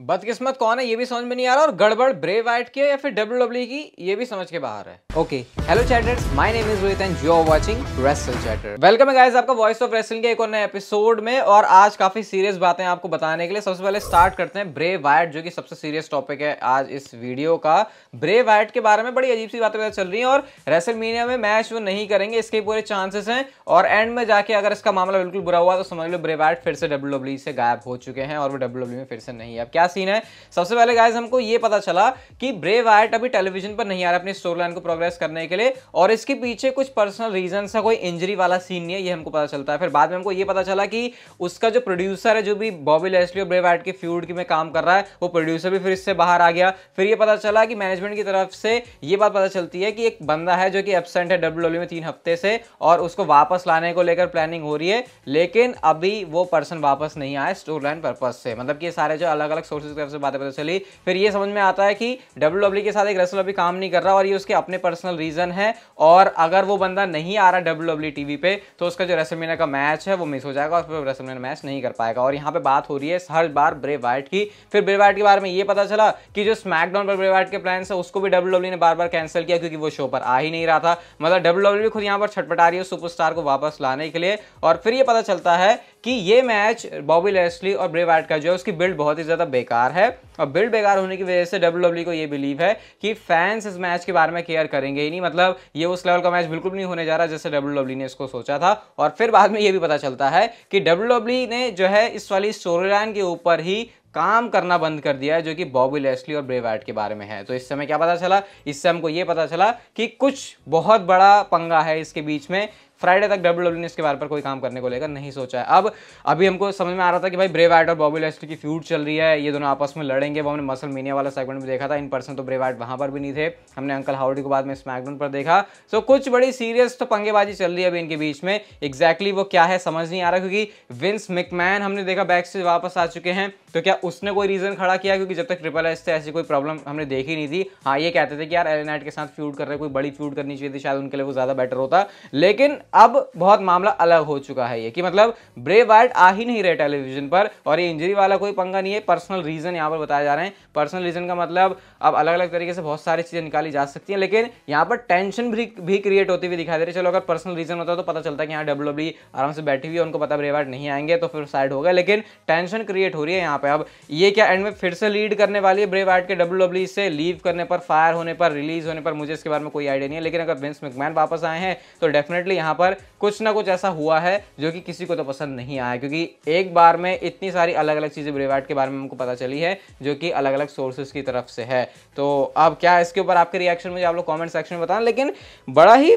बदकिस्मत कौन है ये भी समझ में नहीं आ रहा और गड़बड़ ब्रे वाइट की है या फिर डब्ल्यू डब्ल्यू e की ये भी समझ के बाहर है okay hello chatters my name is Rohit and you are watching wrestle chatter welcome है गाइस आपका वॉइस ऑफ रेसलिंग के एक और नए एपिसोड में और आज काफी सीरियस बातें आपको बताने के लिए सबसे पहले स्टार्ट करते हैं ब्रे वाइट जो की सबसे सीरियस टॉपिक है आज इस वीडियो का ब्रे वाइट के बारे में बड़ी अजीब सी बातें चल रही है और रेसल मीनिया में मैच वो नहीं करेंगे इसके पूरे चांसेस हैं और एंड में जाके अगर इसका मामला बिल्कुल बुरा हुआ तो समझ लो ब्रे वाइट फिर से डब्ल्यू e से गायब हो चुके हैं और वो डब्ल्यू e में फिर से नहीं है अब क्या क्या सीन है सबसे पहले गाइज हमको ये पता चला कि ब्रेव आर्ट अभी टेलीविजन पर नहीं आ रहा अपनी स्टोरी लाइन को प्रोग्रेस करने के लिए और इसके पीछे कुछ पर्सनल रीजन है कोई इंजरी वाला सीन नहीं है ये हमको पता चलता है फिर बाद में हमको ये पता चला कि उसका जो प्रोड्यूसर है जो भी बॉबी लेस्ली और ब्रेव आर्ट के फ्यूड में काम कर रहा है वो प्रोड्यूसर भी फिर इससे बाहर आ गया फिर ये पता चला कि मैनेजमेंट की तरफ से ये बात पता चलती है कि एक बंदा है जो कि एबसेंट है डब्ल्यू e में तीन हफ्ते से और उसको वापस लाने को लेकर प्लानिंग हो रही है लेकिन अभी वो पर्सन वापस नहीं आया स्टोर लाइन पर्पज से मतलब कि सारे जो अलग अलग सोर्सेज की तरफ से बातें पता चली फिर ये समझ में आता है कि डब्ल्यू e के साथ एक रेसल अभी काम नहीं कर रहा और ये उसके अपने पर्सनल रीजन है और अगर वो बंदा नहीं आ रहा डब्ल्यू डब्ल्यू टीवी पे तो उसका जो रेसलमेना का मैच है वो मिस हो जाएगा और फिर रेसलमेना मैच नहीं कर पाएगा और यहाँ पे बात हो रही है हर बार ब्रे वाइट की फिर ब्रे वाइट के बारे में ये पता चला कि जो स्मैकडाउन पर ब्रे वाइट के प्लान है उसको भी डब्ल्यू e ने बार बार कैंसिल किया क्योंकि वो शो पर आ ही नहीं रहा था मतलब डब्ल्यू e खुद यहाँ पर छटपटा रही है सुपरस्टार को वापस लाने के लिए और फिर ये पता चलता है कि ये मैच बॉबी लेस्ली और ब्रेव आर्ट का जो है उसकी बिल्ड बहुत ही ज़्यादा बेकार है और बिल्ड बेकार होने की वजह से डब्ल्यू e को ये बिलीव है कि फैंस इस मैच के बारे में केयर करेंगे ही नहीं मतलब ये उस लेवल का मैच बिल्कुल नहीं होने जा रहा जैसे डब्ल्यू e ने इसको सोचा था और फिर बाद में ये भी पता चलता है कि डब्ल्यू e ने जो है इस वाली स्टोरी लाइन के ऊपर ही काम करना बंद कर दिया है जो कि बॉबी लेस्ली और ब्रेवाइट के बारे में है तो इस समय क्या पता चला इससे हमको ये पता चला कि कुछ बहुत बड़ा पंगा है इसके बीच में फ्राइडे तक डब्ल्यू डब्ल्यू ने इसके बारे पर कोई काम करने को लेकर नहीं सोचा है अब अभी हमको समझ में आ रहा था कि भाई ब्रेवाइट और बॉबी लेस्टर की फ्यूड चल रही है ये दोनों आपस में लड़ेंगे वो हमने मसल मीनिया वाला सेगमेंट में देखा था इन पर्सन तो ब्रेवाइट वहाँ पर भी नहीं थे हमने अंकल हाउडी को बाद में स्मैकडाउन पर देखा सो कुछ बड़ी सीरियस तो पंगेबाजी चल रही है अभी इनके बीच में एग्जैक्टली वो क्या है समझ नहीं आ रहा क्योंकि विंस मिकमैन हमने देखा बैक से वापस आ चुके हैं तो क्या उसने कोई रीज़न खड़ा किया क्योंकि जब तक ट्रिपल एस थे ऐसी कोई प्रॉब्लम हमने देखी नहीं थी हाँ ये कहते थे कि यार एलेनाइट के साथ फ्यूड कर रहे कोई बड़ी फ्यूड करनी चाहिए थी शायद उनके लिए वो ज़्यादा बेटर होता लेकिन अब बहुत मामला अलग हो चुका है ये कि मतलब ब्रे वाइट आ ही नहीं रहे टेलीविजन पर और ये इंजरी वाला कोई पंगा नहीं है पर्सनल रीज़न यहाँ पर बताया जा रहे हैं पर्सनल रीज़न का मतलब अब अलग अलग तरीके से बहुत सारी चीज़ें निकाली जा सकती हैं लेकिन यहाँ पर टेंशन भी भी क्रिएट होती हुई दिखाई दे रही है चलो अगर पर्सनल रीज़न होता तो पता चलता कि यहाँ डब्ल्यू डब्ल्यू e आराम से बैठी हुई है उनको पता ब्रे वाइट नहीं आएंगे तो फिर साइड हो गए लेकिन टेंशन क्रिएट हो रही है यहाँ पर अब ये क्या एंड में फिर से लीड करने वाली है ब्रे वाइट के डब्ल्यू डब्ल्यू e से लीव करने पर फायर होने पर रिलीज होने पर मुझे इसके बारे में कोई आइडिया नहीं है लेकिन अगर विंस मैकमैन वापस आए हैं तो डेफिनेटली यहाँ यहाँ पर कुछ ना कुछ ऐसा हुआ है जो कि किसी को तो पसंद नहीं आया क्योंकि एक बार में इतनी सारी अलग अलग चीज़ें ब्रेवाट के बारे में हमको पता चली है जो कि अलग अलग सोर्सेज की तरफ से है तो अब क्या इसके ऊपर आपके रिएक्शन मुझे आप लोग कॉमेंट सेक्शन में बताना लेकिन बड़ा ही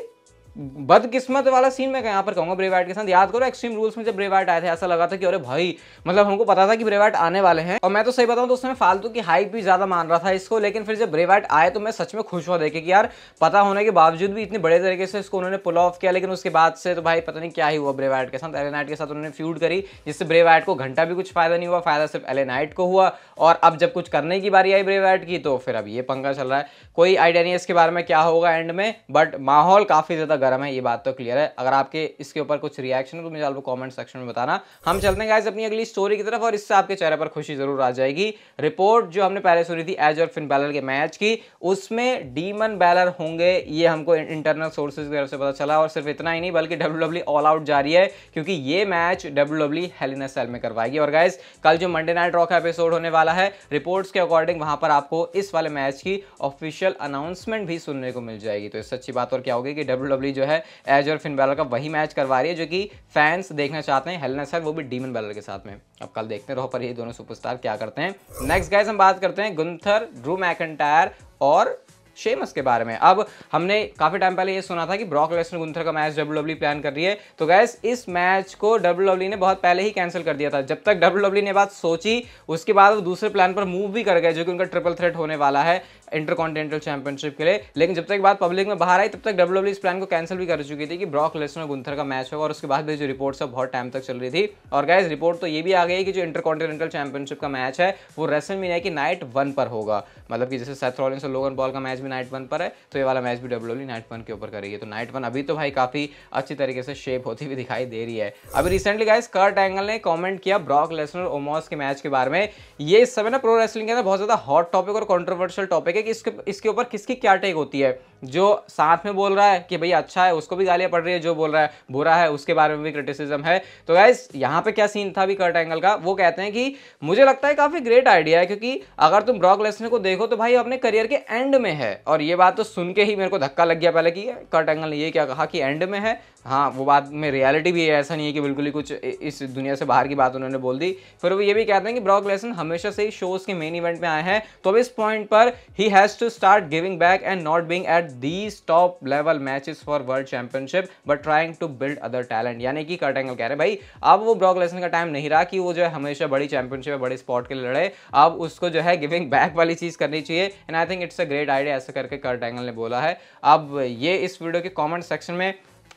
बदकिस्मत वाला सीन मैं यहाँ पर कहूँगा ब्रेवाइट के साथ याद करो एक्सट्रीम रूल्स में जब ब्रेवाइट आए थे ऐसा लगा था कि अरे भाई मतलब हमको पता था कि ब्रेवाइट आने वाले हैं और मैं तो सही बताऊँ तो उसमें फालतू की हाइप भी ज़्यादा मान रहा था इसको लेकिन फिर जब ब्रेवाइट आए तो मैं सच में खुश हुआ देखे कि यार पता होने के बावजूद भी इतने बड़े तरीके से इसको उन्होंने पुल ऑफ किया लेकिन उसके बाद से तो भाई पता नहीं क्या ही हुआ ब्रेवाइट के साथ एलेनाइट के साथ उन्होंने फ्यूड करी जिससे ब्रेवाइट को घंटा भी कुछ फायदा नहीं हुआ फायदा सिर्फ एलेनाइट को हुआ और अब जब कुछ करने की बारी आई ब्रेवाइट की तो फिर अब ये पंखा चल रहा है कोई आइडिया नहीं इसके बारे में क्या होगा एंड में बट माहौल काफ़ी ज़्यादा गर्म है ये बात तो क्लियर है अगर आपके इसके ऊपर कुछ रिएक्शन तो मुझे आपको कमेंट सेक्शन में बताना हम चलते हैं गाइज अपनी अगली स्टोरी की तरफ और इससे आपके चेहरे पर खुशी जरूर आ जाएगी रिपोर्ट जो हमने पहले सुनी थी एज और फिन बैलर के मैच की उसमें डीमन बैलर होंगे ये हमको इंटरनल सोर्सेज की तरफ से पता चला और सिर्फ इतना ही नहीं बल्कि डब्ल्यू ऑल आउट जारी है क्योंकि ये मैच डब्ल्यू हेलिना सेल में करवाएगी और गाइज कल जो मंडे नाइट रॉक एपिसोड होने वाला है रिपोर्ट्स के अकॉर्डिंग वहां पर आपको इस वाले मैच की ऑफिशियल अनाउंसमेंट भी सुनने को मिल जाएगी तो इस अच्छी बात और क्या होगी कि डब्ल्यू जो है एज और फिन बैलर का वही मैच करवा रही है जो कि फैंस देखना चाहते हैं हेलना सर वो भी डीमन बैलर के साथ में अब कल देखते रहो पर ये दोनों सुपरस्टार क्या करते हैं नेक्स्ट गाइज हम बात करते हैं गुंथर ड्रू मैकटायर और शेमस के बारे में अब हमने काफी टाइम पहले ये सुना था कि ब्रॉक लेसनर गुंथर का मैच डब्ल्यू प्लान कर रही है तो गैस इस मैच को डब्ल्यू e ने बहुत पहले ही कैंसिल कर दिया था जब तक डब्ल्यू e ने बात सोची उसके बाद वो दूसरे प्लान पर मूव भी कर गए जो कि उनका ट्रिपल थ्रेट होने वाला है इंटरकॉन्टिनेंटल चैंपियनशिप के लिए लेकिन जब तक बात पब्लिक में बाहर आई तब तक डब्ल्यू e इस प्लान को कैंसिल भी कर चुकी थी कि ब्रॉक लेसनर गुंथर का मैच होगा और उसके बाद भी जो रिपोर्ट है बहुत टाइम तक चल रही थी और गाय रिपोर्ट तो ये भी आ गई कि जो इंटरकॉन्टिनेंटल चैंपियनशिप का मैच है वो रेसल मीनिया की नाइट वन पर होगा मतलब कि जैसे सेथ रॉलिंस लोगन बॉल का मैच भी नाइट वन पर है तो ये वाला मैच भी डब्ल्यू नाइट वन के ऊपर करेगी तो नाइट वन अभी तो भाई काफ़ी अच्छी तरीके से शेप होती हुई दिखाई दे रही है अभी रिसेंटली गाइज कर्ट एंगल ने कॉमेंट किया ब्रॉक लेसनर ओमॉस के मैच के बारे में ये इस समय ना प्रो रेसलिंग के अंदर बहुत ज़्यादा हॉट टॉपिक और कॉन्ट्रोवर्शियल टॉपिक देखें कि इसके इसके ऊपर किसकी क्या टेक होती है जो साथ में बोल रहा है कि भैया अच्छा है उसको भी गालियाँ पड़ रही है जो बोल रहा है बुरा है उसके बारे में भी क्रिटिसिज्म है तो गाइज यहाँ पे क्या सीन था भी कर्ट एंगल का वो कहते हैं कि मुझे लगता है काफ़ी ग्रेट आइडिया है क्योंकि अगर तुम ब्रॉक लेसनर को देखो तो भाई अपने करियर के एंड में है और ये बात तो सुन के ही मेरे को धक्का लग गया पहले कि कर्ट एंगल ने ये क्या कहा कि एंड में है हाँ वो बात में रियलिटी भी है ऐसा नहीं है कि बिल्कुल ही कुछ इस दुनिया से बाहर की बात उन्होंने बोल दी फिर वो ये भी कहते हैं कि ब्रॉक लेसन हमेशा से ही शोज के मेन इवेंट में आए हैं तो अब इस पॉइंट पर ही has to start giving back and not being at these top level matches for world championship but trying to build other talent यानी कि कट एंगल कह रहे भाई अब वो ब्रॉक लेसन का टाइम नहीं रहा कि वो जो है हमेशा बड़ी चैंपियनशिप है बड़े स्पॉट के लिए लड़े अब उसको जो है गिविंग बैक वाली चीज़ करनी चाहिए and I think it's a great idea ऐसा करके कर्ट एंगल ने बोला है अब ये इस वीडियो के कॉमेंट सेक्शन में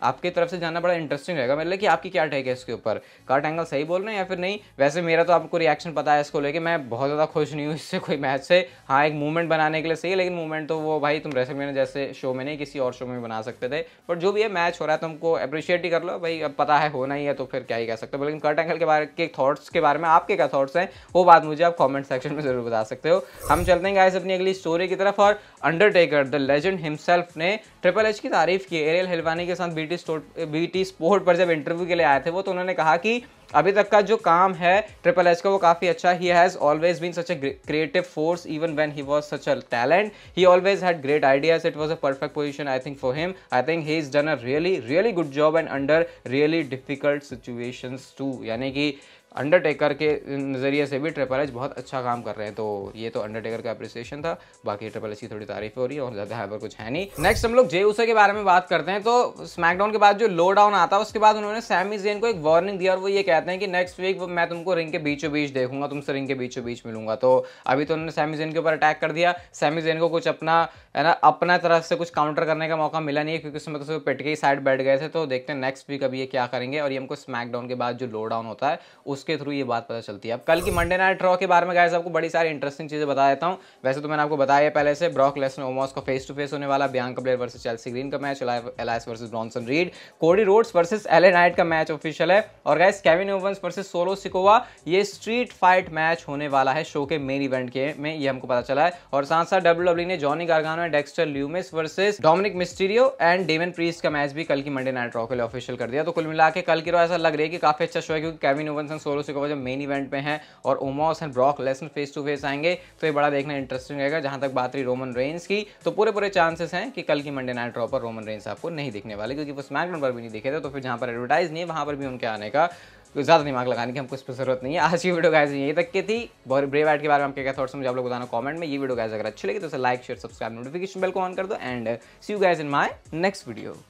आपकी तरफ से जाना बड़ा इंटरेस्टिंग रहेगा मतलब कि आपकी क्या टेक है इसके ऊपर कट एंगल सही बोल रहे हैं या फिर नहीं वैसे मेरा तो आपको रिएक्शन पता है इसको लेके मैं बहुत ज़्यादा खुश नहीं हूँ इससे कोई मैच से हाँ एक मूवमेंट बनाने के लिए सही है लेकिन मूवमेंट तो वो भाई तुम रेसल मैंने जैसे शो में नहीं किसी और शो में बना सकते थे बट जो भी है मैच हो रहा है तुमको अप्रिशिएट ही कर लो भाई अब पता है होना ही है तो फिर क्या ही कह सकते हो लेकिन कट एंगल के बारे के थॉट्स के बारे में आपके क्या थाट्स हैं वो बात मुझे आप कॉमेंट सेक्शन में जरूर बता सकते हो हम चलते हैं गाइस अपनी अगली स्टोरी की तरफ और अंडरटेकर द लेजेंड हिमसेल्फ ने ट्रिपल एच की तारीफ की एरियल हिलवानी के साथ BT BT sport B T sport पर जब इंटरव्यू के लिए आए थे वो तो उन्होंने कहा कि अभी तक का जो काम है ट्रिपल एच का वो काफ़ी अच्छा ही has always been such a creative force even when he was such a talent he always had great ideas it was a perfect position I think for him I think he is done a really really good job and under really difficult situation too यानी कि Undertaker के नज़रिए से भी triple H बहुत अच्छा काम कर रहे हैं तो ये तो अंडरटेकर का अप्रिसिएशन था बाकी ट्रिपल एच की थोड़ी तारीफ हो रही है और ज़्यादा पर कुछ है नहीं नेक्स्ट हम लोग जे उसे के बारे में बात करते हैं तो स्मैकडाउन के बाद जो लो डाउन आता है उसके बाद उन्होंने सैमी जेन को एक वार्निंग दिया और वो ये कह कहते हैं कि नेक्स्ट वीक मैं तुमको रिंग के बीचों बीच देखूंगा तुमसे रिंग के बीचों बीच मिलूंगा तो अभी तो उन्होंने सैमी जेन के ऊपर अटैक कर दिया सैमी जेन को कुछ अपना है ना अपना तरफ से कुछ काउंटर करने का मौका मिला नहीं है क्योंकि उसमें तो पिट के साइड बैठ गए थे तो देखते हैं नेक्स्ट वीक अभी ये क्या करेंगे और ये हमको स्मैकडाउन के बाद जो लो डाउन होता है उसके थ्रू ये बात पता चलती है अब कल की मंडे नाइट रॉ के बारे में गाइस आपको बड़ी सारी इंटरेस्टिंग चीज़ें बता देता हूँ वैसे तो मैंने आपको बताया पहले से ब्रॉक लेसन ओमोस का फेस टू फेस होने वाला Bianca Belair versus Chelsea Green का match Elias versus Bronson Reed Cody Rhodes versus L A Knight का मैच ऑफिशियल है और गाइस कैविन डैन ओवंस वर्सेस सोलो सिकोवा ये स्ट्रीट फाइट मैच होने वाला है शो के मेन इवेंट के में ये हमको पता चला है और साथ साथ डब्ल्यू e ने Johnny Gargano and Dexter Lumis versus Dominik Mysterio and Damian Priest का मैच भी कल की मंडे नाइट रॉ के लिए ऑफिशियल कर दिया तो कुल मिला के कल की रॉ ऐसा लग रही है कि काफी अच्छा शो है क्योंकि Kevin Owens and Solo Sikoa जो मेन इवेंट में है और Omos and Brock Lesnar face to face आएंगे तो ये बड़ा देखना इंटरेस्टिंग रहेगा जहां तक बात रही रोमन रेंस की तो पूरे पूरे चांसेस हैं कि कल की मंडे नाइट रॉ पर रोमन रेंस आपको नहीं दिखने वाले क्योंकि वो स्मैकडाउन पर भी नहीं दिखे थे तो फिर जहां पर एडवर्टाइज नहीं है वहां पर भी उनके आने का ज़्यादा दिमाग लगाने की हमको इस पर जरूरत नहीं है आज की वीडियो गाइज यही तक की थी बहुत ब्रेव एड के बारे में आपके क्या थॉट्स मुझे आप लोग बताना कमेंट में ये वीडियो गाइज अगर अच्छी लगी तो उसे like share subscribe notification bell को ऑन कर दो and see you guys in my next video